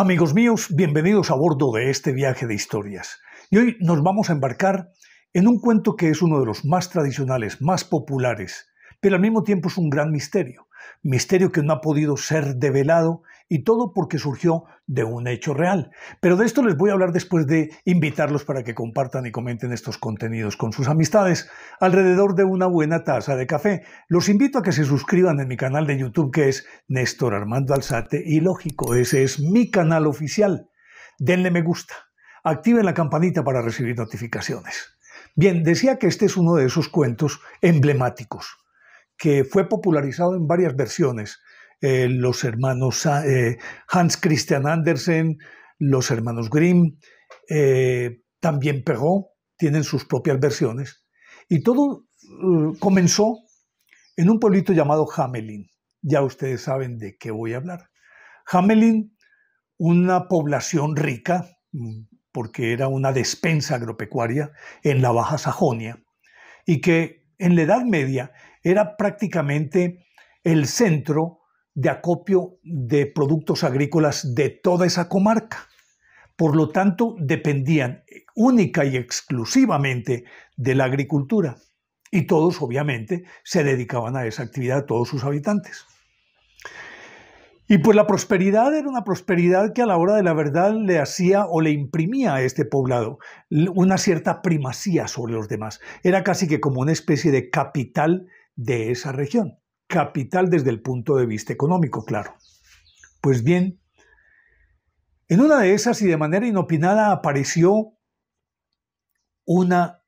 Amigos míos, bienvenidos a bordo de este viaje de historias. Y hoy nos vamos a embarcar en un cuento que es uno de los más tradicionales, más populares, pero al mismo tiempo es un gran misterio, misterio que no ha podido ser develado y todo porque surgió de un hecho real. Pero de esto les voy a hablar después de invitarlos para que compartan y comenten estos contenidos con sus amistades alrededor de una buena taza de café. Los invito a que se suscriban en mi canal de YouTube que es Néstor Armando Alzate y Lógico. Ese es mi canal oficial. Denle me gusta. Activen la campanita para recibir notificaciones. Bien, decía que este es uno de esos cuentos emblemáticos que fue popularizado en varias versiones eh, los hermanos ah, eh, Hans Christian Andersen, los hermanos Grimm, eh, también pegó tienen sus propias versiones. Y todo uh, comenzó en un pueblito llamado Hamelin. Ya ustedes saben de qué voy a hablar. Hamelin, una población rica, mm, porque era una despensa agropecuaria en la Baja Sajonia, y que en la Edad Media era prácticamente el centro de acopio de productos agrícolas de toda esa comarca. Por lo tanto, dependían única y exclusivamente de la agricultura. Y todos, obviamente, se dedicaban a esa actividad, todos sus habitantes. Y pues la prosperidad era una prosperidad que a la hora de la verdad le hacía o le imprimía a este poblado una cierta primacía sobre los demás. Era casi que como una especie de capital de esa región capital desde el punto de vista económico, claro. Pues bien, en una de esas y de manera inopinada apareció una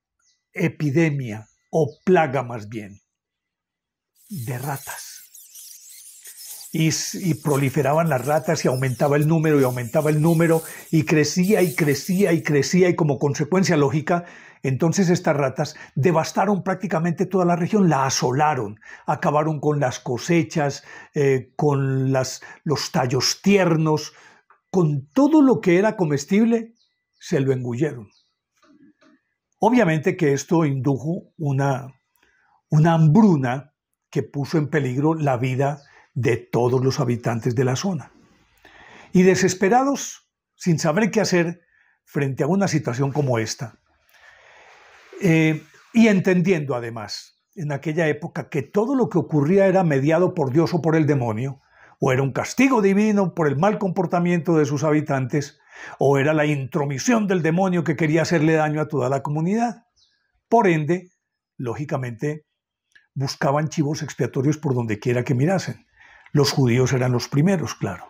epidemia o plaga más bien de ratas. Y, proliferaban las ratas y aumentaba el número y aumentaba el número y crecía y crecía y crecía y como consecuencia lógica entonces estas ratas devastaron prácticamente toda la región, la asolaron, acabaron con las cosechas, eh, con los tallos tiernos, con todo lo que era comestible, se lo engulleron. Obviamente que esto indujo una, una hambruna que puso en peligro la vida de todos los habitantes de la zona. Y desesperados, sin saber qué hacer frente a una situación como esta, eh, y entendiendo además en aquella época que todo lo que ocurría era mediado por Dios o por el demonio, o era un castigo divino por el mal comportamiento de sus habitantes, o era la intromisión del demonio que quería hacerle daño a toda la comunidad. Por ende, lógicamente, buscaban chivos expiatorios por donde quiera que mirasen. Los judíos eran los primeros, claro.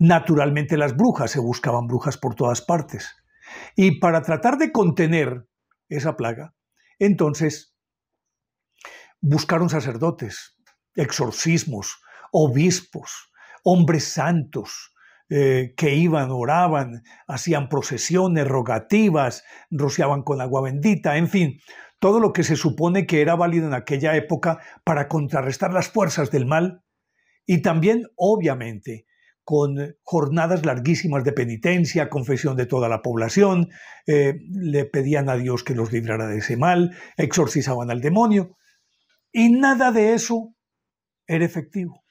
Naturalmente las brujas, se buscaban brujas por todas partes. Y para tratar de contener esa plaga. Entonces, buscaron sacerdotes, exorcismos, obispos, hombres santos eh, que iban, oraban, hacían procesiones, rogativas, rociaban con agua bendita, en fin, todo lo que se supone que era válido en aquella época para contrarrestar las fuerzas del mal. Y también, obviamente, con jornadas larguísimas de penitencia, confesión de toda la población, eh, le pedían a Dios que los librara de ese mal, exorcizaban al demonio, y nada de eso era efectivo.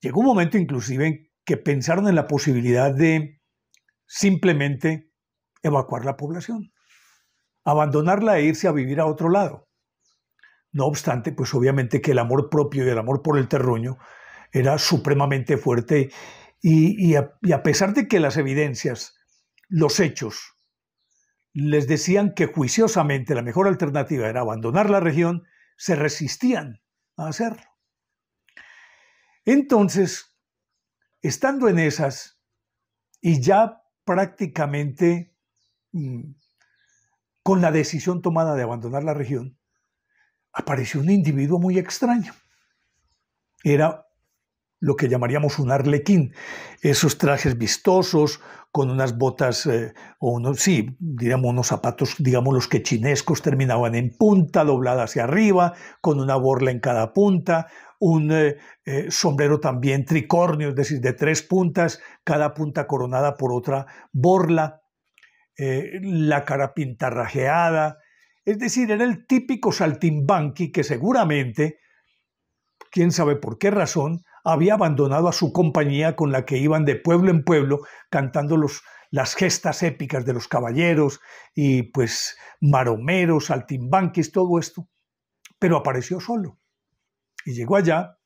Llegó un momento inclusive en que pensaron en la posibilidad de simplemente evacuar la población, abandonarla e irse a vivir a otro lado. No obstante, pues obviamente que el amor propio y el amor por el terruño era supremamente fuerte y, a, pesar de que las evidencias, los hechos, les decían que juiciosamente la mejor alternativa era abandonar la región, se resistían a hacerlo. Entonces, estando en esas y ya prácticamente mm, con la decisión tomada de abandonar la región, apareció un individuo muy extraño. Era lo que llamaríamos un arlequín, esos trajes vistosos con unas botas eh, o unos, sí, digamos unos zapatos, digamos los que chinescos terminaban en punta, doblada hacia arriba, con una borla en cada punta, un eh, eh, sombrero también tricornio, es decir, de tres puntas, cada punta coronada por otra borla, la cara pintarrajeada, es decir, era el típico saltimbanqui que seguramente, quién sabe por qué razón, había abandonado a su compañía con la que iban de pueblo en pueblo cantando las gestas épicas de los caballeros y pues maromeros, altimbanquis, todo esto, pero apareció solo. Y llegó allá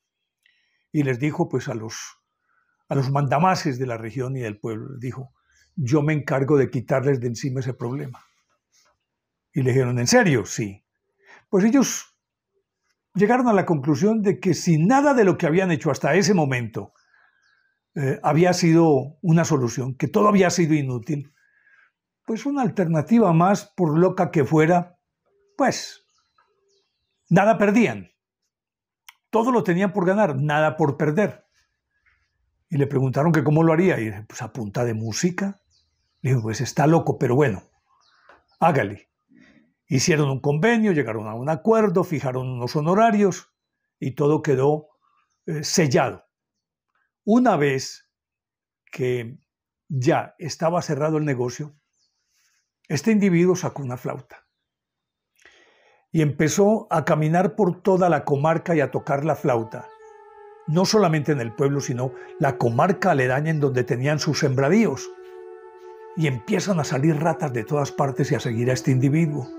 y les dijo pues a los, a los mandamases de la región y del pueblo, dijo, yo me encargo de quitarles de encima ese problema. Y le dijeron, ¿en serio? Sí. Pues ellos llegaron a la conclusión de que si nada de lo que habían hecho hasta ese momento eh, había sido una solución, que todo había sido inútil, pues una alternativa más, por loca que fuera, pues nada perdían. Todo lo tenían por ganar, nada por perder. Y le preguntaron que cómo lo haría. Y dije, pues a punta de música. Le dijo, pues está loco, pero bueno, hágale. Hicieron un convenio, llegaron a un acuerdo, fijaron unos honorarios y todo quedó eh, sellado. Una vez que ya estaba cerrado el negocio, este individuo sacó una flauta y empezó a caminar por toda la comarca y a tocar la flauta, no solamente en el pueblo, sino la comarca aledaña en donde tenían sus sembradíos. Y empiezan a salir ratas de todas partes y a seguir a este individuo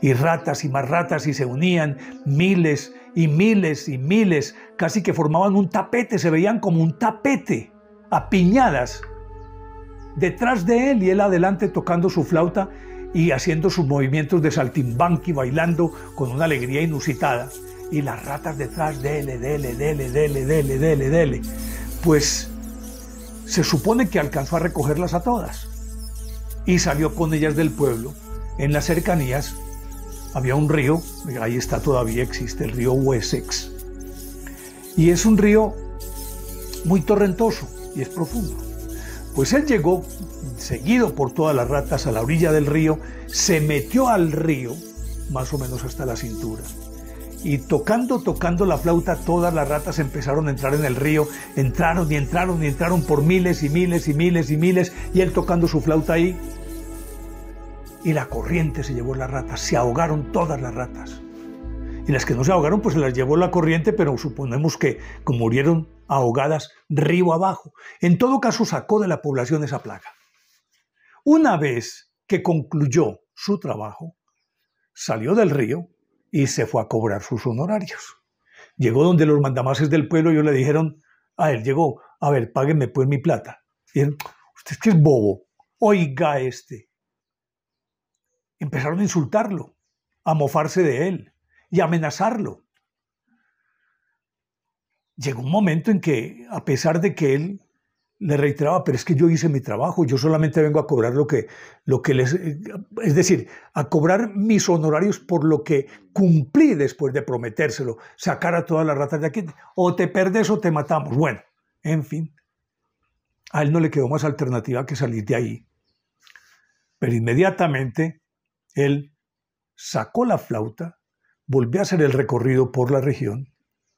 y ratas y más ratas y se unían miles y miles y miles, casi que formaban un tapete, se veían como un tapete, apiñadas, detrás de él y él adelante tocando su flauta y haciendo sus movimientos de saltimbanqui, bailando con una alegría inusitada. Y las ratas detrás, dele, dele, dele, dele, dele, dele, dele. Pues se supone que alcanzó a recogerlas a todas y salió con ellas del pueblo. En las cercanías había un río, ahí está todavía, existe el río Wessex, y es un río muy torrentoso y es profundo. Pues él llegó, seguido por todas las ratas, a la orilla del río, se metió al río, más o menos hasta la cintura. Y tocando, tocando la flauta, todas las ratas empezaron a entrar en el río, entraron y entraron y entraron por miles y miles y miles y miles, y él tocando su flauta ahí, y la corriente se llevó las ratas, se ahogaron todas las ratas. Y las que no se ahogaron, pues se las llevó la corriente, pero suponemos que como murieron ahogadas río abajo. En todo caso, sacó de la población esa plaga. Una vez que concluyó su trabajo, salió del río y se fue a cobrar sus honorarios. Llegó donde los mandamases del pueblo y ellos le dijeron, a él llegó, a ver, págueme pues mi plata. Y usted es que es bobo, oiga este, Empezaron a insultarlo, a mofarse de él y a amenazarlo. Llegó un momento en que, a pesar de que él le reiteraba, pero es que yo hice mi trabajo, yo solamente vengo a cobrar lo que, lo que les... Eh, es decir, a cobrar mis honorarios por lo que cumplí después de prometérselo, sacar a todas las ratas de aquí, o te perdes o te matamos. Bueno, en fin, a él no le quedó más alternativa que salir de ahí. Pero inmediatamente él sacó la flauta, volvió a hacer el recorrido por la región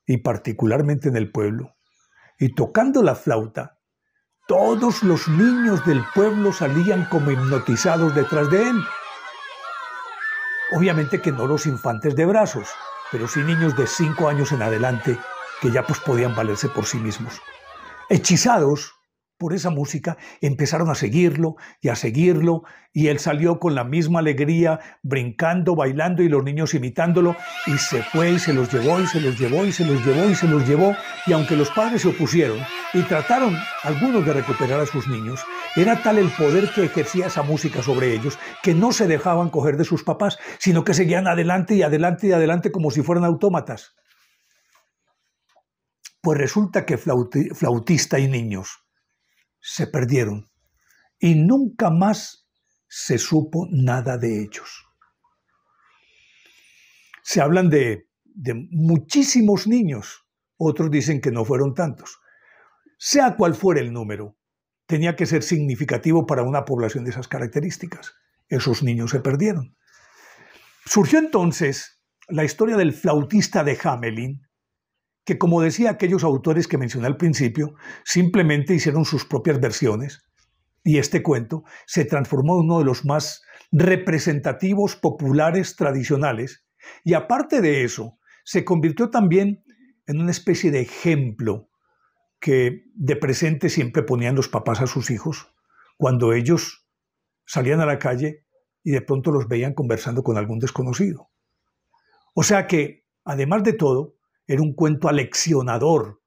y particularmente en el pueblo. Y tocando la flauta, todos los niños del pueblo salían como hipnotizados detrás de él. Obviamente que no los infantes de brazos, pero sí niños de cinco años en adelante que ya pues podían valerse por sí mismos. Hechizados por esa música, empezaron a seguirlo y a seguirlo, y él salió con la misma alegría, brincando, bailando y los niños imitándolo, y se fue y se los llevó y se los llevó y se los llevó y se los llevó, y aunque los padres se opusieron y trataron algunos de recuperar a sus niños, era tal el poder que ejercía esa música sobre ellos, que no se dejaban coger de sus papás, sino que seguían adelante y adelante y adelante como si fueran autómatas. Pues resulta que flautista y niños, se perdieron y nunca más se supo nada de ellos. Se hablan de, muchísimos niños, otros dicen que no fueron tantos. Sea cual fuera el número, tenía que ser significativo para una población de esas características. Esos niños se perdieron. Surgió entonces la historia del flautista de Hamelin, que, como decía aquellos autores que mencioné al principio, simplemente hicieron sus propias versiones, y este cuento se transformó en uno de los más representativos, populares, tradicionales, y aparte de eso, se convirtió también en una especie de ejemplo que de presente siempre ponían los papás a sus hijos cuando ellos salían a la calle y de pronto los veían conversando con algún desconocido. O sea que, además de todo, era un cuento aleccionador.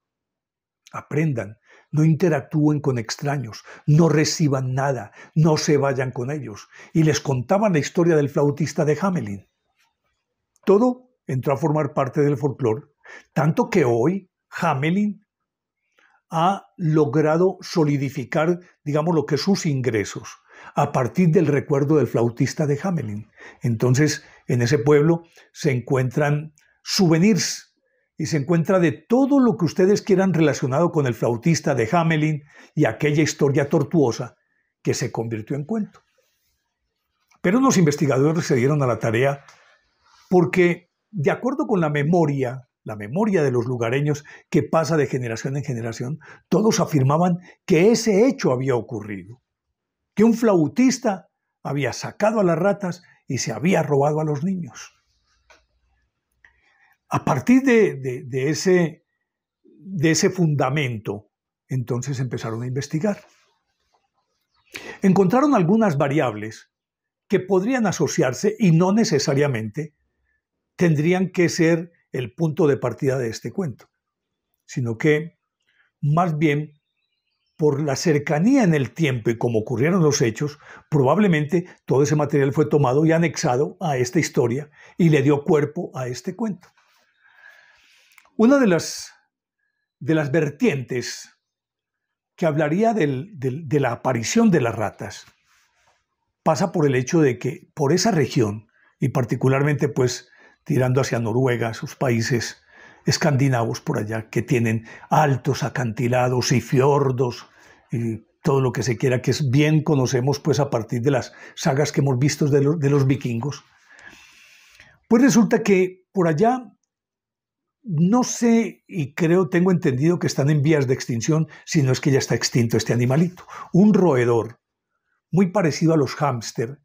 Aprendan, no interactúen con extraños, no reciban nada, no se vayan con ellos. Y les contaban la historia del flautista de Hamelin. Todo entró a formar parte del folclore, tanto que hoy Hamelin ha logrado solidificar, digamos, lo que sus ingresos a partir del recuerdo del flautista de Hamelin. Entonces, en ese pueblo se encuentran souvenirs y se encuentra de todo lo que ustedes quieran relacionado con el flautista de Hamelin y aquella historia tortuosa que se convirtió en cuento. Pero los investigadores se dieron a la tarea porque, de acuerdo con la memoria, la memoria de los lugareños que pasa de generación en generación, todos afirmaban que ese hecho había ocurrido, que un flautista había sacado a las ratas y se había robado a los niños. A partir de, ese, ese fundamento, entonces empezaron a investigar. Encontraron algunas variables que podrían asociarse y no necesariamente tendrían que ser el punto de partida de este cuento, sino que más bien por la cercanía en el tiempo y como ocurrieron los hechos, probablemente todo ese material fue tomado y anexado a esta historia y le dio cuerpo a este cuento. Una de las, de las vertientes que hablaría de la aparición de las ratas pasa por el hecho de que por esa región, y particularmente pues tirando hacia Noruega, sus países escandinavos por allá, que tienen altos acantilados y fiordos, y todo lo que se quiera, que es bien conocemos pues a partir de las sagas que hemos visto de los vikingos, pues resulta que por allá no sé, y creo, tengo entendido que están en vías de extinción, si no es que ya está extinto este animalito. Un roedor, muy parecido a los hámster,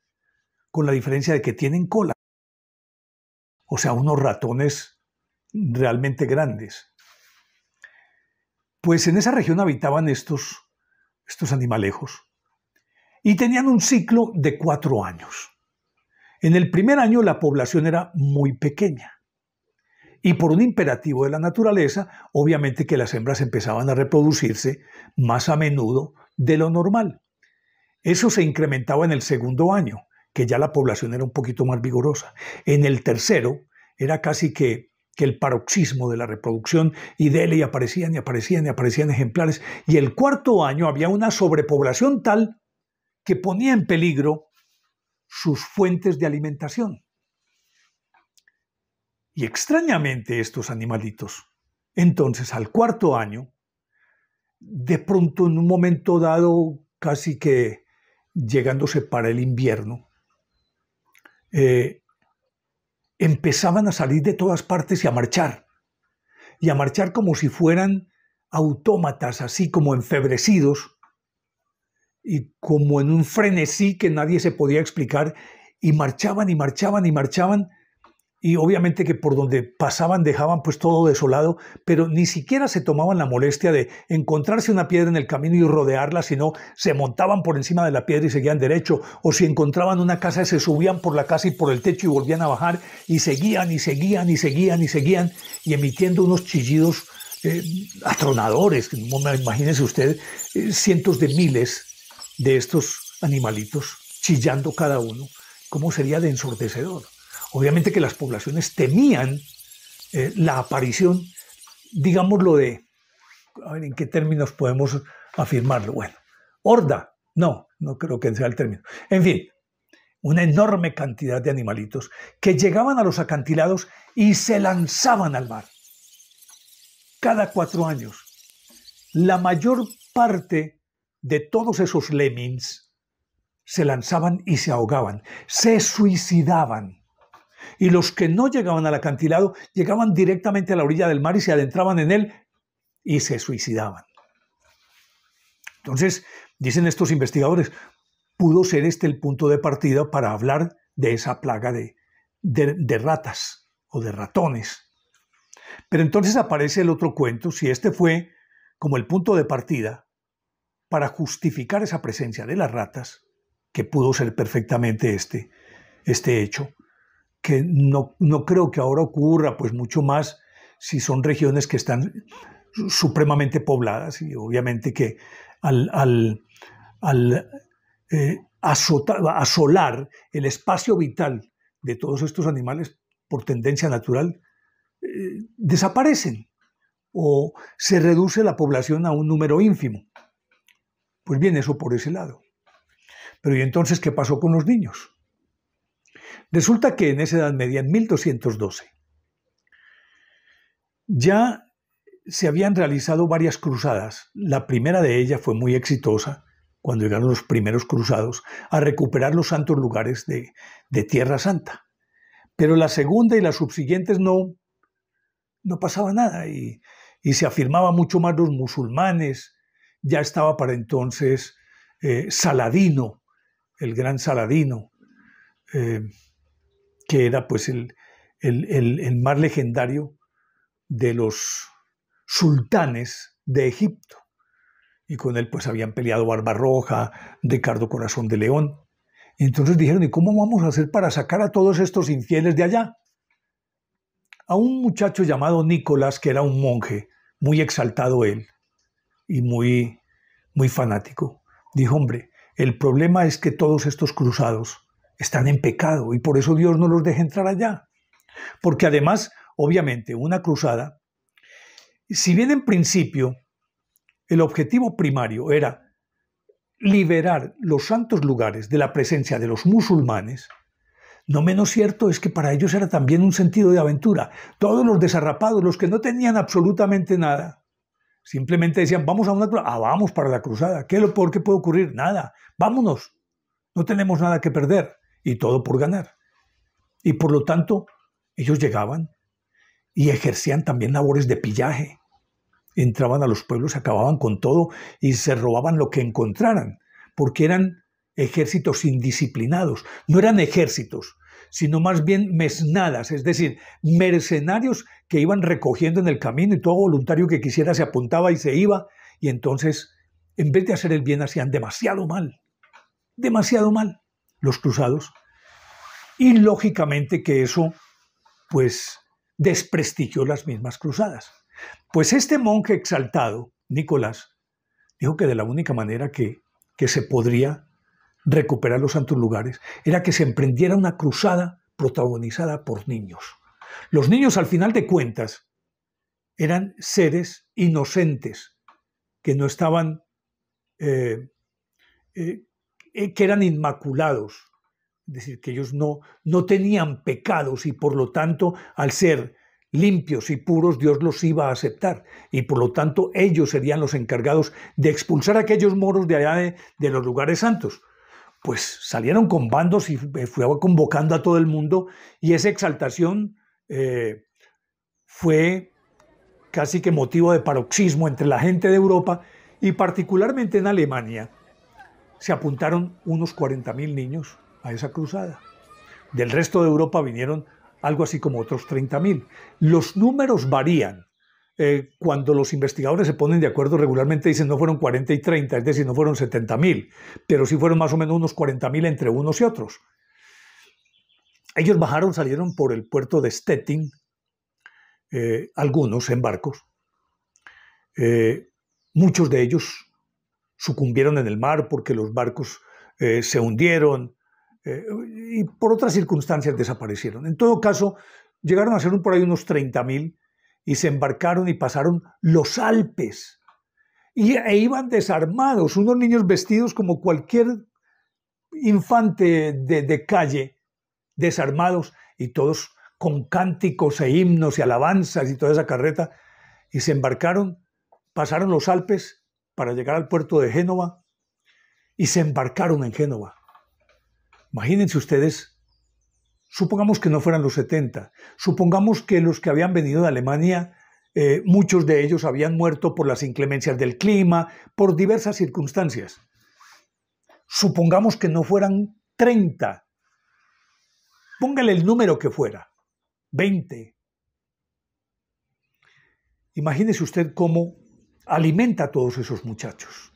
con la diferencia de que tienen cola. O sea, unos ratones realmente grandes. Pues en esa región habitaban estos, estos animalejos. Y tenían un ciclo de cuatro años. En el primer año la población era muy pequeña y por un imperativo de la naturaleza, obviamente que las hembras empezaban a reproducirse más a menudo de lo normal. Eso se incrementaba en el segundo año, que ya la población era un poquito más vigorosa. En el tercero era casi que, el paroxismo de la reproducción y de él y aparecían y aparecían y aparecían ejemplares. Y el cuarto año había una sobrepoblación tal que ponía en peligro sus fuentes de alimentación. Y extrañamente estos animalitos, entonces al cuarto año, de pronto en un momento dado, casi que llegándose para el invierno, eh, empezaban a salir de todas partes y a marchar. Y a marchar como si fueran autómatas, así como enfebrecidos, y como en un frenesí que nadie se podía explicar, y marchaban y marchaban y marchaban y obviamente que por donde pasaban dejaban pues todo desolado, pero ni siquiera se tomaban la molestia de encontrarse una piedra en el camino y rodearla, sino se montaban por encima de la piedra y seguían derecho, o si encontraban una casa se subían por la casa y por el techo y volvían a bajar y seguían y seguían y seguían y seguían y emitiendo unos chillidos eh, atronadores, imagínense usted eh, cientos de miles de estos animalitos chillando cada uno, ¿cómo sería de ensordecedor? Obviamente que las poblaciones temían eh, la aparición, digámoslo de, a ver, ¿en qué términos podemos afirmarlo? Bueno, horda, no, no creo que sea el término. En fin, una enorme cantidad de animalitos que llegaban a los acantilados y se lanzaban al mar. Cada cuatro años, la mayor parte de todos esos lemmings se lanzaban y se ahogaban, se suicidaban. Y los que no llegaban al acantilado llegaban directamente a la orilla del mar y se adentraban en él y se suicidaban. Entonces, dicen estos investigadores, pudo ser este el punto de partida para hablar de esa plaga de, de, ratas o de ratones. Pero entonces aparece el otro cuento, si este fue como el punto de partida para justificar esa presencia de las ratas, que pudo ser perfectamente este, este hecho que no, no creo que ahora ocurra, pues mucho más si son regiones que están supremamente pobladas y obviamente que al, al, eh, asolar el espacio vital de todos estos animales por tendencia natural, eh, desaparecen o se reduce la población a un número ínfimo. Pues bien, eso por ese lado. Pero ¿y entonces qué pasó con los niños? Resulta que en esa Edad Media, en 1212, ya se habían realizado varias cruzadas. La primera de ellas fue muy exitosa, cuando llegaron los primeros cruzados, a recuperar los santos lugares de, Tierra Santa. Pero la segunda y las subsiguientes no, no pasaba nada y, se afirmaba mucho más los musulmanes. Ya estaba para entonces eh, Saladino, el gran Saladino. Eh, que era pues el, más legendario de los sultanes de Egipto. Y con él pues habían peleado Barba Barbarroja, Ricardo Corazón de León. Entonces dijeron, ¿y cómo vamos a hacer para sacar a todos estos infieles de allá? A un muchacho llamado Nicolás, que era un monje, muy exaltado él y muy, muy fanático, dijo, hombre, el problema es que todos estos cruzados están en pecado y por eso Dios no los deja entrar allá. Porque además, obviamente, una cruzada, si bien en principio el objetivo primario era liberar los santos lugares de la presencia de los musulmanes, no menos cierto es que para ellos era también un sentido de aventura. Todos los desarrapados, los que no tenían absolutamente nada, simplemente decían, vamos a una cruzada, ah, vamos para la cruzada, ¿qué es lo peor que puede ocurrir? Nada, vámonos, no tenemos nada que perder y todo por ganar. Y por lo tanto, ellos llegaban y ejercían también labores de pillaje. Entraban a los pueblos, acababan con todo y se robaban lo que encontraran, porque eran ejércitos indisciplinados. No eran ejércitos, sino más bien mesnadas, es decir, mercenarios que iban recogiendo en el camino y todo voluntario que quisiera se apuntaba y se iba. Y entonces, en vez de hacer el bien, hacían demasiado mal. Demasiado mal los cruzados, y lógicamente que eso pues desprestigió las mismas cruzadas. Pues este monje exaltado, Nicolás, dijo que de la única manera que, que se podría recuperar los santos lugares era que se emprendiera una cruzada protagonizada por niños. Los niños, al final de cuentas, eran seres inocentes que no estaban eh, eh, eh, que eran inmaculados, es decir, que ellos no, no tenían pecados y por lo tanto, al ser limpios y puros, Dios los iba a aceptar. Y por lo tanto, ellos serían los encargados de expulsar a aquellos moros de allá de, los lugares santos. Pues salieron con bandos y fue convocando a todo el mundo y esa exaltación eh, fue casi que motivo de paroxismo entre la gente de Europa y particularmente en Alemania, se apuntaron unos 40.000 niños a esa cruzada. Del resto de Europa vinieron algo así como otros 30.000. Los números varían. Eh, cuando los investigadores se ponen de acuerdo regularmente dicen no fueron 40 y 30, es decir, no fueron 70.000, pero sí fueron más o menos unos 40.000 entre unos y otros. Ellos bajaron, salieron por el puerto de Stettin, eh, algunos en barcos, eh, muchos de ellos sucumbieron en el mar porque los barcos eh, se hundieron eh, y por otras circunstancias desaparecieron. En todo caso, llegaron a ser por ahí unos 30.000 y se embarcaron y pasaron los Alpes. Y, e iban desarmados, unos niños vestidos como cualquier infante de, de calle, desarmados y todos con cánticos e himnos y alabanzas y toda esa carreta, y se embarcaron, pasaron los Alpes para llegar al puerto de Génova y se embarcaron en Génova. Imagínense ustedes, supongamos que no fueran los 70, supongamos que los que habían venido de Alemania, eh, muchos de ellos habían muerto por las inclemencias del clima, por diversas circunstancias. Supongamos que no fueran 30, póngale el número que fuera, 20. Imagínese usted cómo alimenta a todos esos muchachos?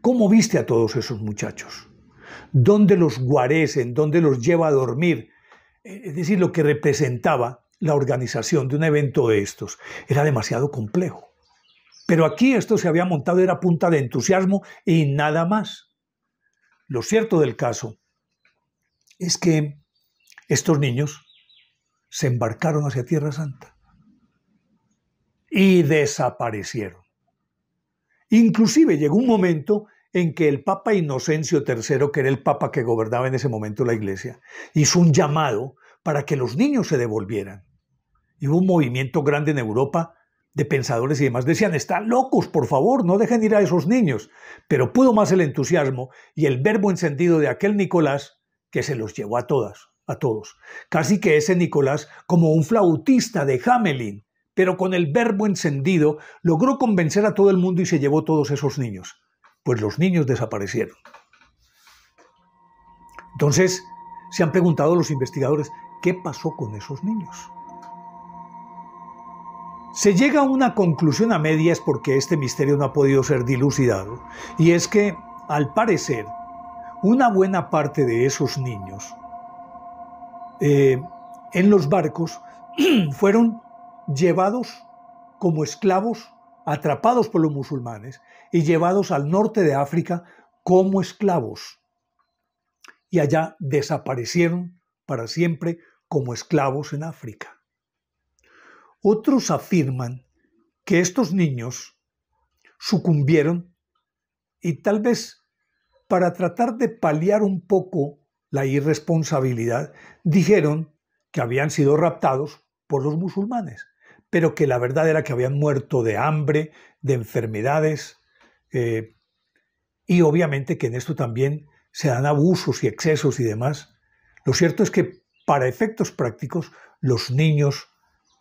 ¿Cómo viste a todos esos muchachos? ¿Dónde los guarecen? ¿Dónde los lleva a dormir? Eh, es decir, lo que representaba la organización de un evento de estos era demasiado complejo. Pero aquí esto se había montado, era punta de entusiasmo y nada más. Lo cierto del caso es que estos niños se embarcaron hacia Tierra Santa y desaparecieron. Inclusive llegó un momento en que el Papa Inocencio III, que era el Papa que gobernaba en ese momento la Iglesia, hizo un llamado para que los niños se devolvieran. Y hubo un movimiento grande en Europa de pensadores y demás. Decían, están locos, por favor, no dejen ir a esos niños. Pero pudo más el entusiasmo y el verbo encendido de aquel Nicolás que se los llevó a todas, a todos. Casi que ese Nicolás, como un flautista de Hamelin, pero con el verbo encendido logró convencer a todo el mundo y se llevó todos esos niños. Pues los niños desaparecieron. Entonces, se han preguntado los investigadores, ¿qué pasó con esos niños? Se llega a una conclusión a medias porque este misterio no ha podido ser dilucidado, y es que, al parecer, una buena parte de esos niños eh, en los barcos fueron llevados como esclavos, atrapados por los musulmanes y llevados al norte de África como esclavos. Y allá desaparecieron para siempre como esclavos en África. Otros afirman que estos niños sucumbieron y tal vez para tratar de paliar un poco la irresponsabilidad, dijeron que habían sido raptados por los musulmanes pero que la verdad era que habían muerto de hambre, de enfermedades, eh, y obviamente que en esto también se dan abusos y excesos y demás. Lo cierto es que para efectos prácticos los niños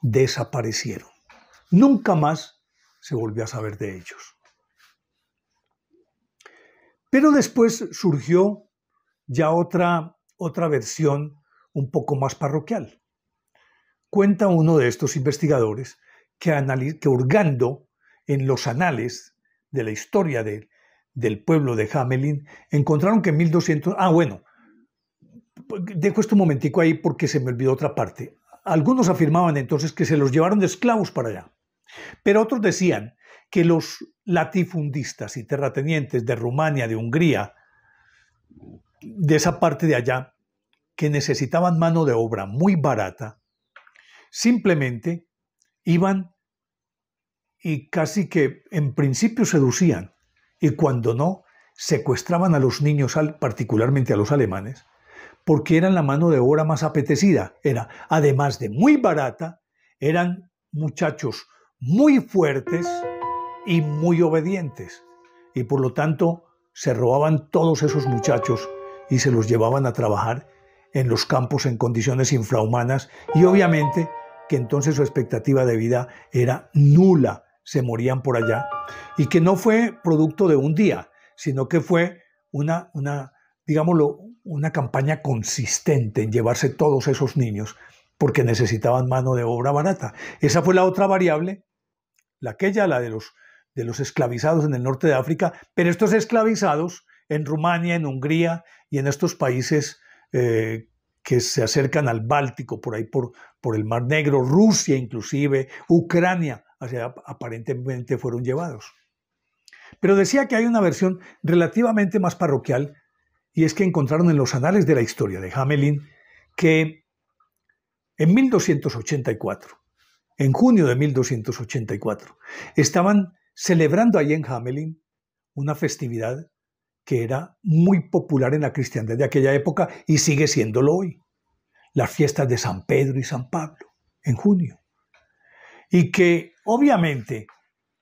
desaparecieron. Nunca más se volvió a saber de ellos. Pero después surgió ya otra, otra versión un poco más parroquial. Cuenta uno de estos investigadores que, que hurgando en los anales de la historia del pueblo de Hamelin, encontraron que 1200... Ah, bueno, dejo esto un momentico ahí porque se me olvidó otra parte. Algunos afirmaban entonces que se los llevaron de esclavos para allá, pero otros decían que los latifundistas y terratenientes de Rumania, de Hungría, de esa parte de allá, que necesitaban mano de obra muy barata, Simplemente iban y casi que en principio seducían y cuando no, secuestraban a los niños, particularmente a los alemanes, porque eran la mano de obra más apetecida. Era, además de muy barata, eran muchachos muy fuertes y muy obedientes. Y por lo tanto, se robaban todos esos muchachos y se los llevaban a trabajar en los campos en condiciones infrahumanas y obviamente que entonces su expectativa de vida era nula, se morían por allá, y que no fue producto de un día, sino que fue una, una digámoslo, una campaña consistente en llevarse todos esos niños porque necesitaban mano de obra barata. Esa fue la otra variable, la aquella, la de los, de los esclavizados en el norte de África, pero estos esclavizados en Rumania, en Hungría y en estos países eh, que se acercan al Báltico, por ahí por, por el Mar Negro, Rusia inclusive, Ucrania, aparentemente fueron llevados. Pero decía que hay una versión relativamente más parroquial, y es que encontraron en los anales de la historia de Hamelin que en 1284, en junio de 1284, estaban celebrando allí en Hamelin una festividad que era muy popular en la cristiandad de aquella época y sigue siéndolo hoy. Las fiestas de San Pedro y San Pablo en junio. Y que obviamente,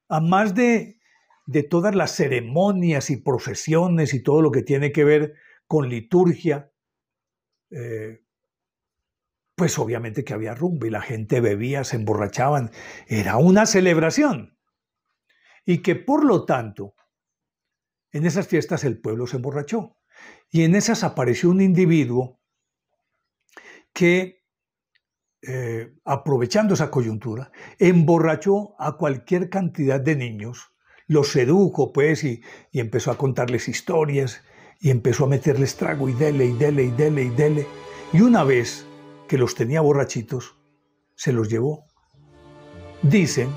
a más de, todas las ceremonias y procesiones y todo lo que tiene que ver con liturgia, eh, pues obviamente que había rumbo y la gente bebía, se emborrachaban. Era una celebración. Y que por lo tanto, en esas fiestas el pueblo se emborrachó y en esas apareció un individuo que, eh, aprovechando esa coyuntura, emborrachó a cualquier cantidad de niños, los sedujo pues y, y empezó a contarles historias y empezó a meterles trago y dele y dele y dele y dele. Y una vez que los tenía borrachitos, se los llevó. Dicen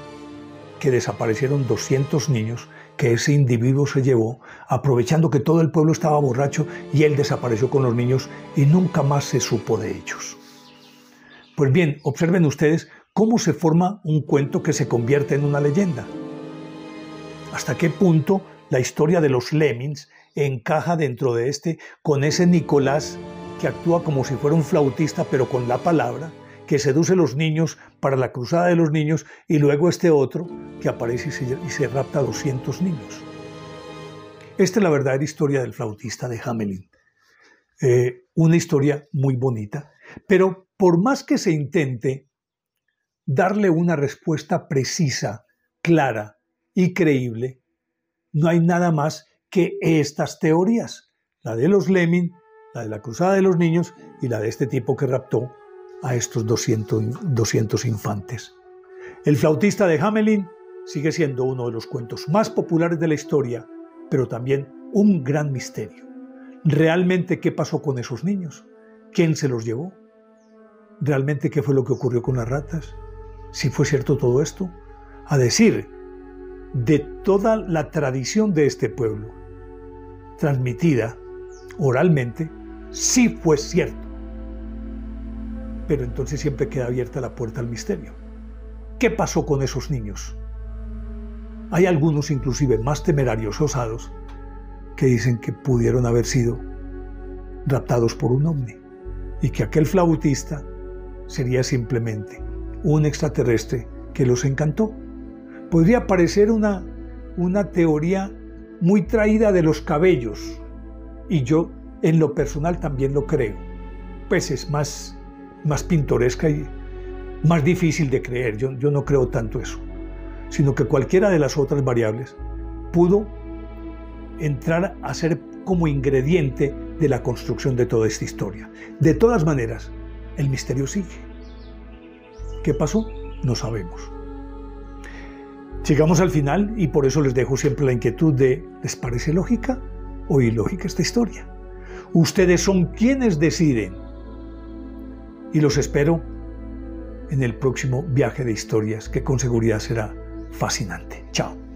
que desaparecieron 200 niños que ese individuo se llevó, aprovechando que todo el pueblo estaba borracho y él desapareció con los niños y nunca más se supo de ellos. Pues bien, observen ustedes cómo se forma un cuento que se convierte en una leyenda. Hasta qué punto la historia de los Lemmings encaja dentro de este con ese Nicolás que actúa como si fuera un flautista pero con la palabra que seduce los niños para la cruzada de los niños y luego este otro que aparece y se, rapta a 200 niños. Esta es la verdadera historia del flautista de Hamelin. Eh, una historia muy bonita, pero por más que se intente darle una respuesta precisa, clara y creíble, no hay nada más que estas teorías, la de los Lemming, la de la cruzada de los niños y la de este tipo que raptó a estos 200, 200 infantes. El flautista de Hamelin sigue siendo uno de los cuentos más populares de la historia, pero también un gran misterio. ¿Realmente qué pasó con esos niños? ¿Quién se los llevó? ¿Realmente qué fue lo que ocurrió con las ratas? Si fue cierto todo esto, a decir de toda la tradición de este pueblo, transmitida oralmente, sí fue cierto pero entonces siempre queda abierta la puerta al misterio. ¿Qué pasó con esos niños? Hay algunos inclusive más temerarios osados que dicen que pudieron haber sido raptados por un ovni y que aquel flautista sería simplemente un extraterrestre que los encantó. Podría parecer una, una teoría muy traída de los cabellos y yo en lo personal también lo creo, pues es más más pintoresca y más difícil de creer. Yo, yo no creo tanto eso, sino que cualquiera de las otras variables pudo entrar a ser como ingrediente de la construcción de toda esta historia. De todas maneras, el misterio sigue. ¿Qué pasó? No sabemos. Llegamos al final y por eso les dejo siempre la inquietud de, ¿les parece lógica o ilógica esta historia? Ustedes son quienes deciden y los espero en el próximo viaje de historias que con seguridad será fascinante. Chao.